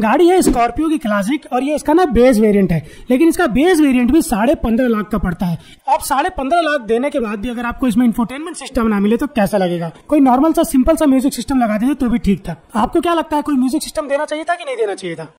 गाड़ी है स्कॉर्पियो की क्लासिक और ये इसका ना बेस वेरिएंट है लेकिन इसका बेस वेरिएंट भी साढ़े पंद्रह लाख का पड़ता है आप साढ़े पंद्रह लाख देने के बाद भी अगर आपको इसमें इंफोटेनमेंट सिस्टम ना मिले तो कैसा लगेगा कोई नॉर्मल सा सिंपल सा म्यूजिक सिस्टम लगा देते तो भी ठीक था आपको क्या लगता है कोई म्यूजिक सिस्टम देना चाहिए था कि नहीं देना चाहिए था